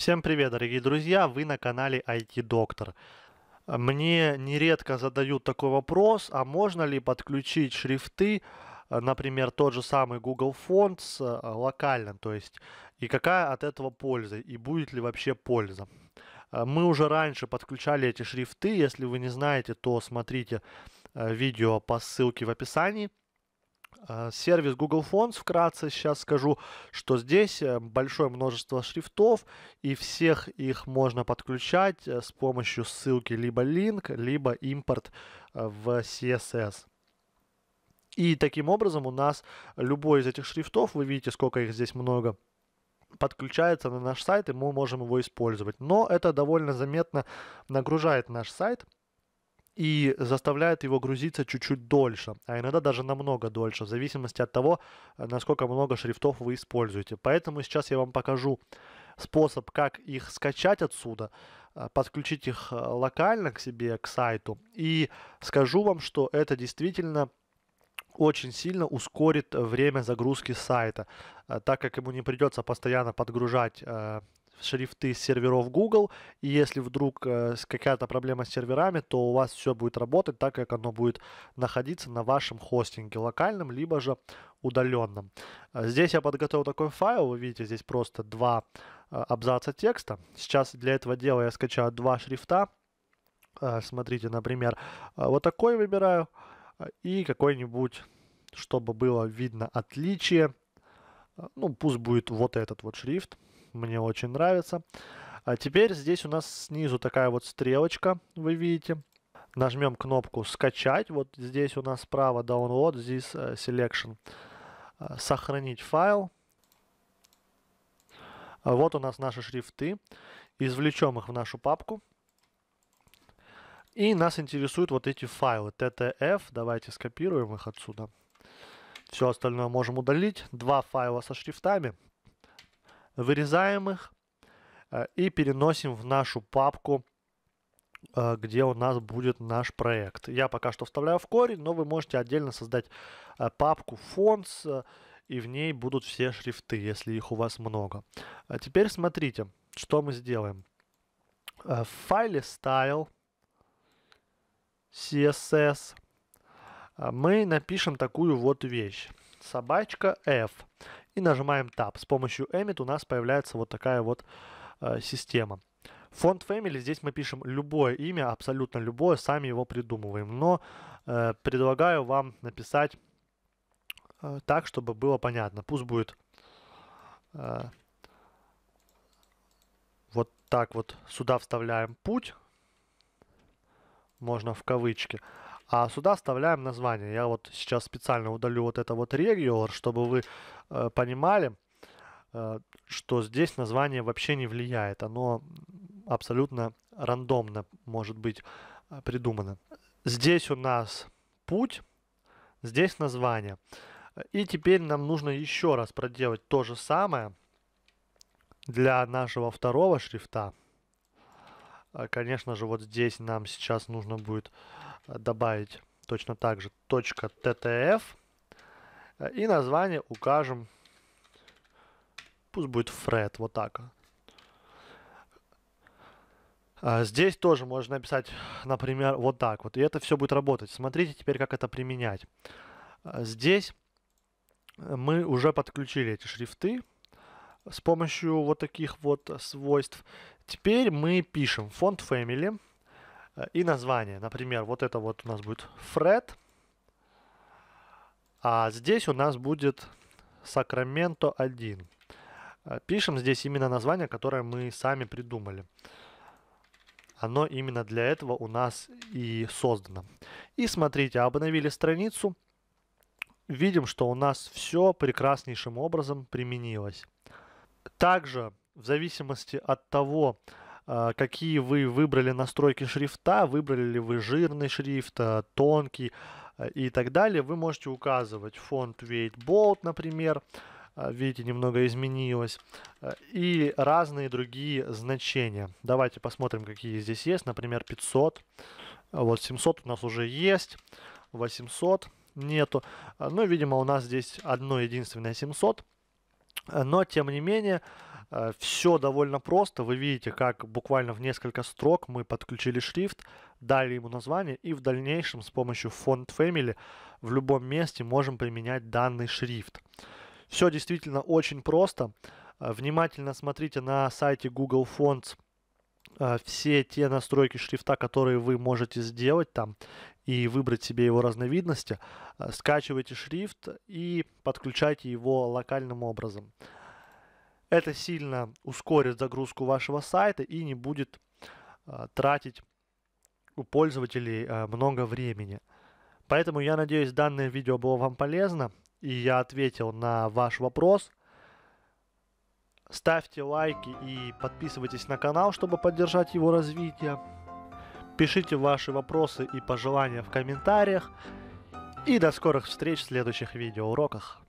Всем привет, дорогие друзья! Вы на канале IT-доктор. Мне нередко задают такой вопрос, а можно ли подключить шрифты, э, например, тот же самый Google Fonts э, локально, то есть, и какая от этого польза, и будет ли вообще польза. Э, мы уже раньше подключали эти шрифты, если вы не знаете, то смотрите видео по ссылке в описании – а, сервис Google Fonts, вкратце сейчас скажу, что здесь э, большое множество шрифтов, и всех их можно подключать э, с помощью ссылки либо link, либо импорт э, в CSS. И таким образом у нас любой из этих шрифтов, вы видите, сколько их здесь много, подключается на наш сайт, и мы можем его использовать. Но это довольно заметно нагружает наш сайт – и заставляет его грузиться чуть-чуть дольше, а иногда даже намного дольше, в зависимости от того, э, насколько много шрифтов вы используете. Поэтому сейчас я вам покажу способ, как их скачать отсюда, э, подключить их э, локально к себе, к сайту, и скажу вам, что это действительно очень сильно ускорит время загрузки сайта, так как ему не придется постоянно подгружать шрифты серверов Google, и если вдруг э, какая-то проблема с серверами, то у вас все будет работать так, как оно будет находиться на вашем хостинге локальном, либо же удаленном. Э, здесь я подготовил такой файл, вы видите, здесь просто два э, абзаца текста. Сейчас для этого дела я скачаю два шрифта. Э, смотрите, например, э, вот такой выбираю э, и какой-нибудь, чтобы было видно отличие. Э, ну, пусть будет вот этот вот шрифт мне очень нравится. А теперь здесь у нас снизу такая вот стрелочка, вы видите. Нажмем кнопку «Скачать». Вот здесь у нас справа «Download», здесь э, «Selection». А, Сохранить файл. А вот у нас наши шрифты. Извлечем их в нашу папку. И нас интересуют вот эти файлы. TTF. Давайте скопируем их отсюда. Все остальное можем удалить. Два файла со шрифтами. Вырезаем их э, и переносим в нашу папку, э, где у нас будет наш проект. Я пока что вставляю в корень, но вы можете отдельно создать э, папку фонтс, и в ней будут все шрифты, если их у вас много. А теперь смотрите, что мы сделаем. В файле style CSS мы напишем такую вот вещь. Собачка f и нажимаем Tab. С помощью Emit у нас появляется вот такая вот э, система. Фонд Family здесь мы пишем любое имя, абсолютно любое, сами его придумываем. Но э, предлагаю вам написать э, так, чтобы было понятно. Пусть будет э, вот так вот сюда вставляем путь, можно в кавычки. А сюда вставляем название. Я вот сейчас специально удалю вот это вот regular, чтобы вы э, понимали, э, что здесь название вообще не влияет. Оно абсолютно рандомно может быть э, придумано. Здесь у нас путь, здесь название. И теперь нам нужно еще раз проделать то же самое для нашего второго шрифта. Э, конечно же, вот здесь нам сейчас нужно будет добавить точно так же .ttf и название укажем, пусть будет Fred вот так. А здесь тоже можно написать, например, вот так вот. И это все будет работать. Смотрите теперь, как это применять. А здесь мы уже подключили эти шрифты с помощью вот таких вот свойств. Теперь мы пишем font family Э, и название. Например, вот это вот у нас будет Фред. А здесь у нас будет Сакраменто 1. Э, пишем здесь именно название, которое мы сами придумали. Оно именно для этого у нас и создано. И смотрите, обновили страницу. Видим, что у нас все прекраснейшим образом применилось. Также в зависимости от того, а, какие вы выбрали настройки шрифта, выбрали ли вы жирный шрифт, а, тонкий а, и так далее. Вы можете указывать фонд Weight Bold, например, видите, немного изменилось, и разные другие значения. Давайте посмотрим, какие здесь есть, например, 500, вот 700 у нас уже есть, 800 нету, ну, видимо, у нас здесь одно единственное 700, но, тем не менее, Э, все довольно просто. Вы видите, как буквально в несколько строк мы подключили шрифт, дали ему название и в дальнейшем с помощью Font Family в любом месте можем применять данный шрифт. Все действительно очень просто. Э, внимательно смотрите на сайте Google Fonts э, все те настройки шрифта, которые вы можете сделать там и выбрать себе его разновидности, скачивайте шрифт и подключайте его локальным образом. Это сильно ускорит загрузку вашего сайта и не будет э, тратить у пользователей э, много времени. Поэтому я надеюсь, данное видео было вам полезно и я ответил на ваш вопрос. Ставьте лайки и подписывайтесь на канал, чтобы поддержать его развитие. Пишите ваши вопросы и пожелания в комментариях. И до скорых встреч в следующих видеоуроках.